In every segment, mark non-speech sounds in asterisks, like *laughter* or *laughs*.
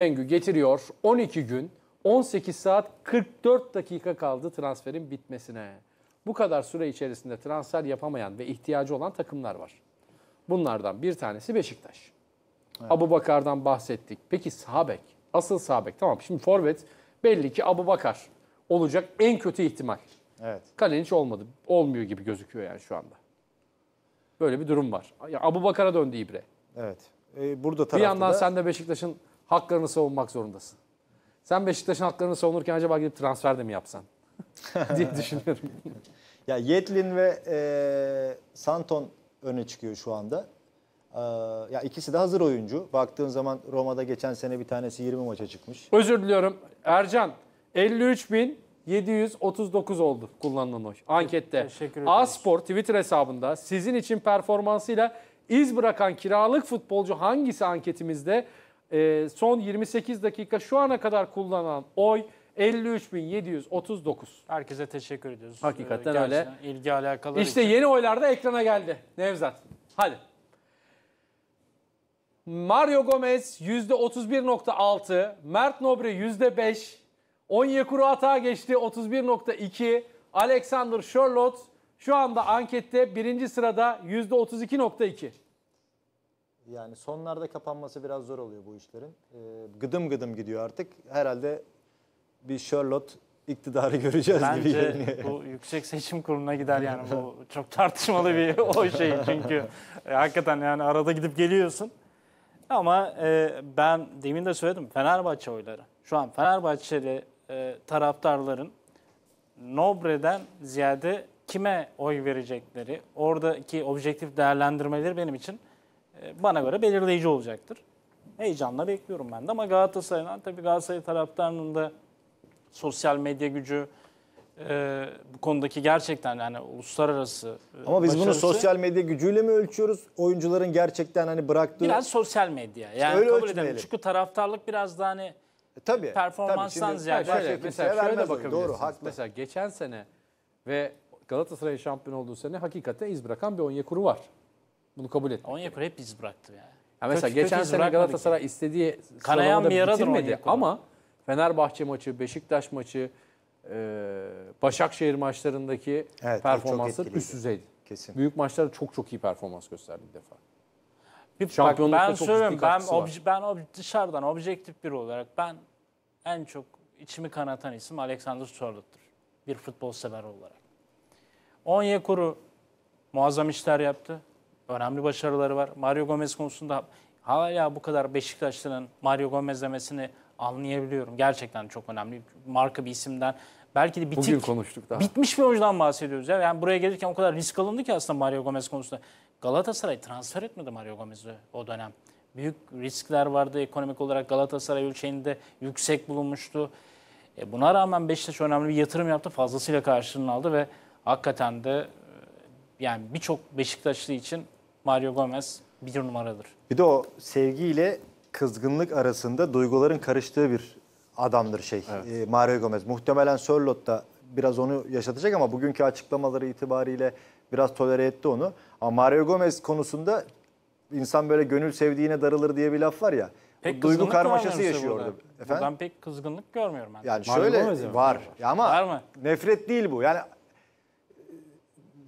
Bengü getiriyor 12 gün 18 saat 44 dakika kaldı transferin bitmesine. Bu kadar süre içerisinde transfer yapamayan ve ihtiyacı olan takımlar var. Bunlardan bir tanesi Beşiktaş. Evet. Abu Bakar'dan bahsettik. Peki Sabek, asıl Sabek tamam. Şimdi Forvet belli ki Abu Bakar olacak en kötü ihtimal. Evet. Kalenç olmadı, olmuyor gibi gözüküyor yani şu anda. Böyle bir durum var. Ya Abu Bakar'a döndü İbre. Evet. Ee, burada bir yandan da... sen de Beşiktaş'ın haklarını savunmak zorundasın. Sen Beşiktaş'ın haklarını savunurken acaba gidip transfer de mi yapsan *laughs* diye düşünüyorum. ya Yetlin ve e, Santon öne çıkıyor şu anda. E, ya ikisi de hazır oyuncu. Baktığın zaman Roma'da geçen sene bir tanesi 20 maça çıkmış. Özür diliyorum. Ercan 53.739 oldu kullanılan oy ankette. Teşekkür ederim. a Twitter hesabında sizin için performansıyla iz bırakan kiralık futbolcu hangisi anketimizde e, son 28 dakika şu ana kadar kullanan oy 53.739. Herkese teşekkür ediyoruz. Hakikaten ee, öyle. İlgi alakalı. İşte için. yeni oylar da ekrana geldi Nevzat. Hadi. Mario Gomez %31.6, Mert Nobre %5, Onyekuru hata geçti 31.2, Alexander Charlotte şu anda ankette birinci sırada %32.2. Yani sonlarda kapanması biraz zor oluyor bu işlerin. E, gıdım gıdım gidiyor artık. Herhalde bir Charlotte iktidarı *laughs* göreceğiz Bence gibi görünüyor. bu *laughs* yüksek seçim kuruluna gider yani bu çok tartışmalı bir *laughs* o şey çünkü e, hakikaten yani arada gidip geliyorsun. Ama e, ben demin de söyledim Fenerbahçe oyları. Şu an Fenerbahçeli e, taraftarların Nobre'den ziyade kime oy verecekleri, oradaki objektif değerlendirmeleri benim için e, bana göre belirleyici olacaktır. Heyecanla bekliyorum ben de ama Galatasaray'ın tabii Galatasaray taraftarının da sosyal medya gücü e, bu konudaki gerçekten yani uluslararası e, Ama biz bunu sosyal medya gücüyle mi ölçüyoruz? Oyuncuların gerçekten hani bıraktığı... Biraz sosyal medya. Yani öyle kabul edelim. Çünkü taraftarlık biraz daha hani E, tabii. performanstan tabii. Şimdi ziyade- Şöyle, mesela şöyle de Doğru, haklı. Mesela geçen sene ve Galatasaray şampiyon olduğu sene hakikaten iz bırakan bir Onyekuru var. Bunu kabul etmek. Onyekuru hep iz bıraktı yani. Ya mesela kötü, geçen kötü sene Galatasaray ki. istediği sıralamada bitirmedi ama Fenerbahçe maçı, Beşiktaş maçı, e, Başakşehir maçlarındaki evet, performansları üst düzeydi. Kesin. Büyük maçlarda çok çok iyi performans gösterdi bir defa. Bir, bak, ben söylüyorum, ben, obje, ben ob, dışarıdan objektif bir olarak ben en çok içimi kanatan isim Alexander Sorlot'tur. Bir futbol sever olarak. Onyekuru muazzam işler yaptı önemli başarıları var. Mario Gomez konusunda hala bu kadar Beşiktaşlı'nın Mario Gomez demesini anlayabiliyorum. Gerçekten çok önemli. Marka bir isimden belki de bitik, Bugün konuştuk daha. bitmiş bir oyuncudan bahsediyoruz. Ya. Yani buraya gelirken o kadar risk alındı ki aslında Mario Gomez konusunda. Galatasaray transfer etmedi Mario Gomez'i o dönem. Büyük riskler vardı ekonomik olarak Galatasaray ölçeğinde yüksek bulunmuştu. E buna rağmen Beşiktaş önemli bir yatırım yaptı. Fazlasıyla karşılığını aldı ve hakikaten de e, yani birçok Beşiktaşlı için Mario Gomez bir numaradır. Bir de o sevgiyle kızgınlık arasında duyguların karıştığı bir adamdır şey evet. e, Mario Gomez. Muhtemelen Sörlot da biraz onu yaşatacak ama bugünkü açıklamaları itibariyle biraz tolere etti onu. Ama Mario Gomez konusunda insan böyle gönül sevdiğine darılır diye bir laf var ya. Pek duygu karmaşası yaşıyordu. Efendim? Buradan pek kızgınlık görmüyorum ben. Yani Mario şöyle var. var. Ya ama var mı? nefret değil bu. Yani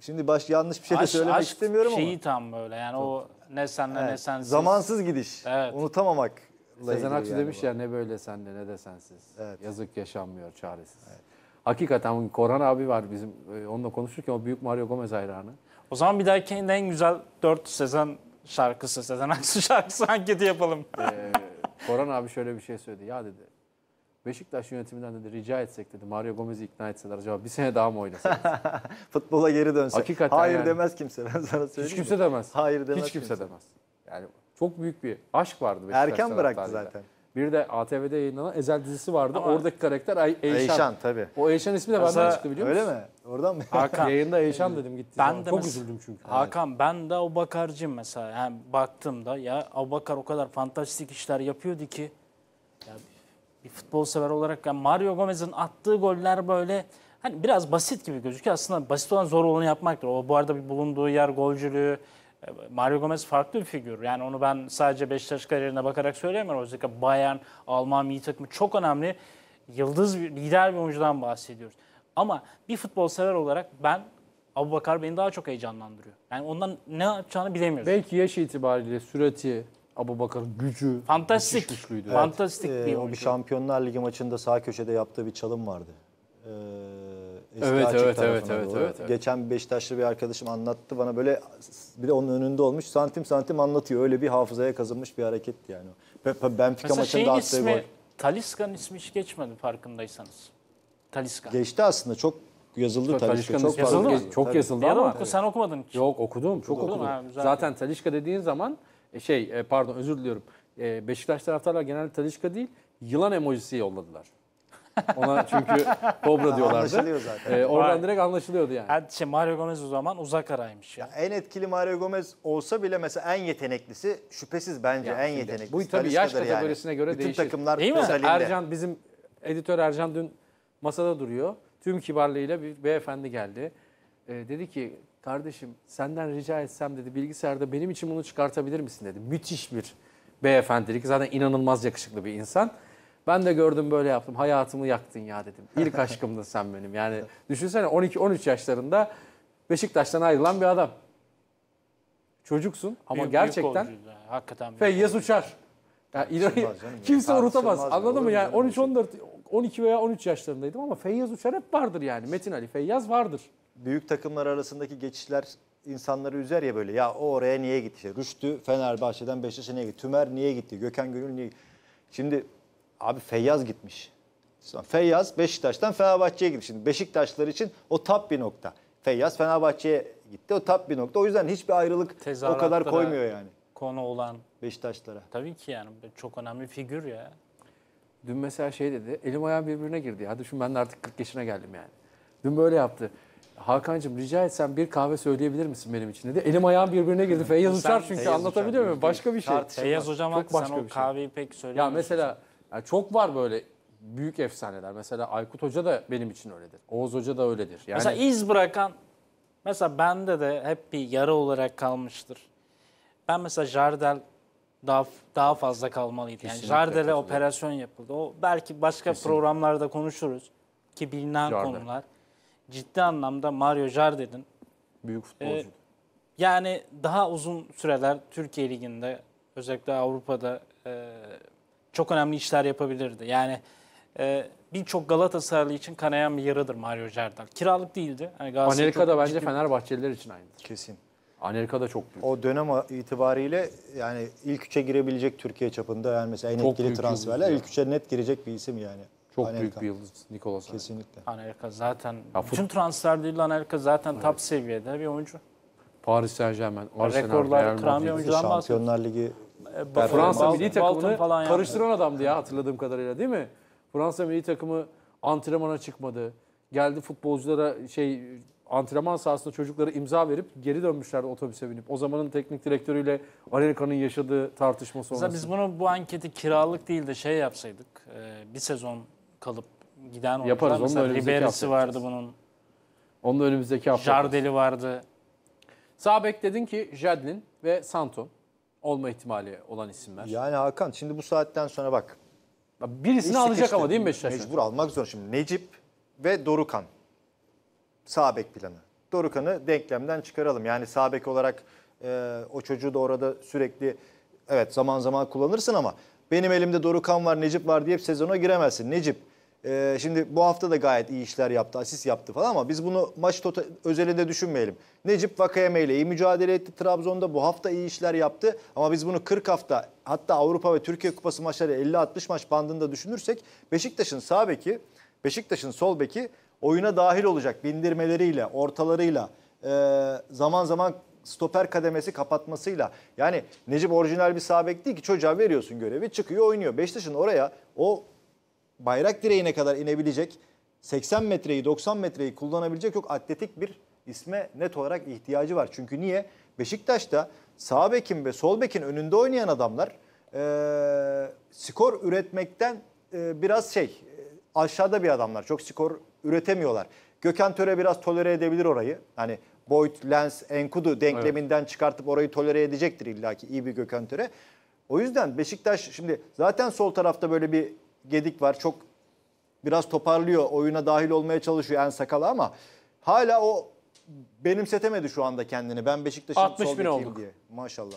Şimdi baş yanlış bir şey de aşk, söylemek aşk istemiyorum şeyi ama. şeyi tam böyle yani Çok. o ne senle evet. ne sensiz. Zamansız gidiş. Evet. Unutamamak. Sezen Aksu yani demiş bu. ya ne böyle senle ne de sensiz. Evet. Yazık yaşanmıyor çaresiz. Evet. Hakikaten Koran abi var bizim e, onunla konuşurken o büyük Mario Gomez hayranı. O zaman bir dahaki en güzel dört Sezen şarkısı, Sezen Aksu *laughs* şarkısı anketi yapalım. ee, Koran abi şöyle bir şey söyledi. Ya dedi Beşiktaş yönetiminden dedi rica etsek dedi Mario Gomez'i ikna etseler acaba bir sene daha mı oynasanız? *laughs* Futbola geri dönse. Hakikaten Hayır yani. demez kimse ben sana söyleyeyim. Hiç kimse mi? demez. Hayır demez Hiç kimse, kimse. demez. Yani çok büyük bir aşk vardı Beşiktaş Erken bıraktı zaten. Bir de ATV'de yayınlanan Ezel dizisi vardı. Ama Oradaki karakter Ay Eyşan. Eyşan tabii. O Eyşan ismi de benden çıktı biliyor musun? Öyle mi? Oradan mı? Hakan. *laughs* Yayında Eyşan dedim gitti. Ben de Çok üzüldüm çünkü. Hakan evet. ben de Abubakar'cıyım mesela. Yani baktığımda ya Abubakar o kadar fantastik işler yapıyordu ki. Ya bir futbol sever olarak yani Mario Gomez'in attığı goller böyle hani biraz basit gibi gözüküyor. Aslında basit olan zor olanı yapmaktır. O bu arada bir bulunduğu yer golcülüğü e, Mario Gomez farklı bir figür. Yani onu ben sadece Beşiktaş kariyerine bakarak söyleyemiyorum. Özellikle Bayern, Alman milli takımı çok önemli. Yıldız, bir, lider bir oyuncudan bahsediyoruz. Ama bir futbol sever olarak ben Abu Bakar beni daha çok heyecanlandırıyor. Yani ondan ne yapacağını bilemiyoruz. Belki yaş itibariyle sürati, Abubakar'ın gücü fantastik güçlüydü. Evet, fantastik e, bir ee, oyuncu. Bir Şampiyonlar Ligi maçında sağ köşede yaptığı bir çalım vardı. Ee, evet, evet, evet, evet, doğru. evet, evet. Geçen Beşiktaşlı bir arkadaşım anlattı bana böyle bir de onun önünde olmuş santim santim anlatıyor. Öyle bir hafızaya kazınmış bir hareket yani. Benfica maçında attığı ismi, gol. Taliska'nın ismi hiç geçmedi farkındaysanız. Taliska. Geçti aslında çok yazıldı Talişka. Çok yazıldı, yazıldı, yazıldı ama. Sen okumadın hiç. Yok okudum, çok okudum. okudum. Ha, zaten Talişka dediğin zaman e, şey e, pardon özür diliyorum. E, Beşiktaş taraftarlar genelde Talişka değil yılan emojisi yolladılar. Ona çünkü Cobra *laughs* diyorlardı. Anlaşılıyor zaten. Ee, oradan Var. direkt anlaşılıyordu yani. Evet, şey Mario Gomez o zaman uzak araymış. Yani. Ya en etkili Mario Gomez olsa bile mesela en yeteneklisi şüphesiz bence ya, en yeteneklisi. Bu tabii yaş kategorisine yani. göre Bütün değişir. takımlar Değil mi? Özelinde. Ercan bizim editör Ercan dün masada duruyor. Tüm kibarlığıyla bir beyefendi geldi. Ee, dedi ki kardeşim senden rica etsem dedi bilgisayarda benim için bunu çıkartabilir misin dedi. Müthiş bir beyefendilik zaten inanılmaz yakışıklı bir insan. Ben de gördüm böyle yaptım hayatımı yaktın ya dedim. İlk *laughs* aşkımdın sen benim yani düşünsene 12-13 yaşlarında Beşiktaş'tan ayrılan bir adam. Çocuksun ama büyük, gerçekten büyük hakikaten Feyyaz uçar. Ya, ileri, kimse unutamaz. Anladın mı? Yani 13 14 12 veya 13 yaşlarındaydım ama Feyyaz Uçar hep vardır yani. Metin Ali Feyyaz vardır büyük takımlar arasındaki geçişler insanları üzer ya böyle. Ya o oraya niye gitti? İşte Rüştü Fenerbahçe'den Beşiktaş'a niye gitti? Tümer niye gitti? Gökhan Gönül niye Şimdi abi Feyyaz gitmiş. Feyyaz Beşiktaş'tan Fenerbahçe'ye gitti. Şimdi Beşiktaşlar için o tap bir nokta. Feyyaz Fenerbahçe'ye gitti. O tap bir nokta. O yüzden hiçbir ayrılık o kadar koymuyor yani. Konu olan. Beşiktaşlara. Tabii ki yani çok önemli figür ya. Dün mesela şey dedi. Elim ayağım birbirine girdi. Hadi düşün ben de artık 40 yaşına geldim yani. Dün böyle yaptı. Hakan'cığım rica etsem bir kahve söyleyebilir misin benim için dedi. Elim ayağım birbirine girdi. Feyyaz Uçar çünkü Feyyaz anlatabiliyor muyum? Başka bir şey. Feyyaz Hocam çok haklı sen o şey. kahveyi pek söylemiyorsun. Ya mesela yani çok var böyle büyük efsaneler. Mesela Aykut Hoca da benim için öyledir. Oğuz Hoca da öyledir. Yani... Mesela iz bırakan, mesela bende de hep bir yara olarak kalmıştır. Ben mesela Jardel daha daha fazla kalmalıydı. Yani Jardel'e operasyon yapıldı. O belki başka Kesinlikle. programlarda konuşuruz ki bilinen Jardel. konular ciddi anlamda Mario Jardel'in büyük ee, futbolcu. E, yani daha uzun süreler Türkiye liginde özellikle Avrupa'da e, çok önemli işler yapabilirdi. Yani e, birçok Galatasaraylı için kanayan bir yaradır Mario Jardel. Kiralık değildi. Yani Amerika'da bence ciddi... Fenerbahçeliler için aynıdır. Kesin. Amerika'da çok büyük. O dönem itibariyle yani ilk üçe girebilecek Türkiye çapında yani mesela en çok etkili transferler ilk üçe net girecek bir isim yani. Çok Anelka. büyük bir yıldız Nikolas Anelka. Kesinlikle. Anelka zaten ya bütün transferleriyle Anelka zaten evet. top seviyede bir oyuncu. Paris Saint Germain, Arsenal, Rekorlar kıran bir oyuncudan Şampiyonlar Ligi. E, Fransa milli takımını falan karıştıran yani. adamdı ya *laughs* hatırladığım kadarıyla değil mi? Fransa milli takımı antrenmana çıkmadı. Geldi futbolculara şey antrenman sahasında çocuklara imza verip geri dönmüşlerdi otobüse binip. O zamanın teknik direktörüyle Anelka'nın yaşadığı tartışma sonrası. Mesela biz bunu bu anketi kiralık değil de şey yapsaydık. E, bir sezon kalıp giden oyuncular. Yaparız. Onun vardı bunun. bunun. da önümüzdeki hafta. Jardel'i vardı. Sağ bek dedin ki Jadlin ve Santon olma ihtimali olan isimler. Yani Hakan şimdi bu saatten sonra bak. Birisini alacak ama değil mi Beşiktaş? Mecbur almak zor şimdi. Necip ve Dorukan. Sağ bek planı. Dorukan'ı denklemden çıkaralım. Yani sağ bek olarak e, o çocuğu da orada sürekli evet zaman zaman kullanırsın ama benim elimde Dorukan var, Necip var diye hep sezona giremezsin. Necip e, şimdi bu hafta da gayet iyi işler yaptı, asist yaptı falan ama biz bunu maç tota, özelinde düşünmeyelim. Necip Vakayeme ile iyi mücadele etti Trabzon'da. Bu hafta iyi işler yaptı ama biz bunu 40 hafta hatta Avrupa ve Türkiye Kupası maçları 50-60 maç bandında düşünürsek Beşiktaş'ın sağ beki, Beşiktaş'ın sol beki oyuna dahil olacak bindirmeleriyle, ortalarıyla, e, zaman zaman stoper kademesi kapatmasıyla. Yani Necip orijinal bir sağ değil ki çocuğa veriyorsun görevi çıkıyor oynuyor. Beşiktaş'ın oraya o bayrak direğine kadar inebilecek, 80 metreyi 90 metreyi kullanabilecek çok atletik bir isme net olarak ihtiyacı var. Çünkü niye? Beşiktaş'ta sağ bekin ve sol bekin önünde oynayan adamlar e, skor üretmekten e, biraz şey aşağıda bir adamlar. Çok skor üretemiyorlar. Gökhan Töre biraz tolere edebilir orayı. Hani Boyd, Lens, Enkudu denkleminden evet. çıkartıp orayı tolere edecektir illaki iyi bir Gökhan Töre. O yüzden Beşiktaş şimdi zaten sol tarafta böyle bir Gedik var. Çok biraz toparlıyor. Oyuna dahil olmaya çalışıyor en sakalı ama hala o benimsetemedi şu anda kendini. Ben Beşiktaş'ın sol bekiyim diye. Maşallah.